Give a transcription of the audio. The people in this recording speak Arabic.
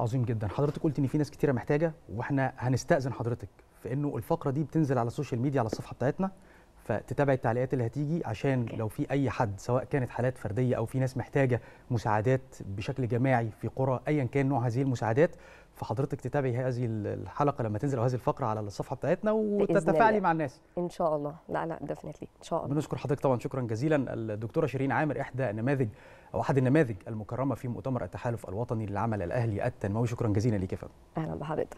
عظيم جدا حضرتك قلت ان في ناس كتيره محتاجه واحنا هنستاذن حضرتك في انه الفقره دي بتنزل على السوشيال ميديا على الصفحه بتاعتنا فتتابعي التعليقات اللي هتيجي عشان لو في اي حد سواء كانت حالات فرديه او في ناس محتاجه مساعدات بشكل جماعي في قرى ايا كان نوع هذه المساعدات فحضرتك تتابعي هذه الحلقه لما تنزل او هذه الفقره على الصفحه بتاعتنا وتتفاعلي مع الناس ان شاء الله لا لا ديفنتلي ان شاء الله بنشكر حضرتك طبعا شكرا جزيلا الدكتوره شيرين عامر احدى النماذج او احد النماذج المكرمه في مؤتمر التحالف الوطني للعمل الاهلي التنموي شكرا جزيلا ليك يا فندم اهلا بحضرتك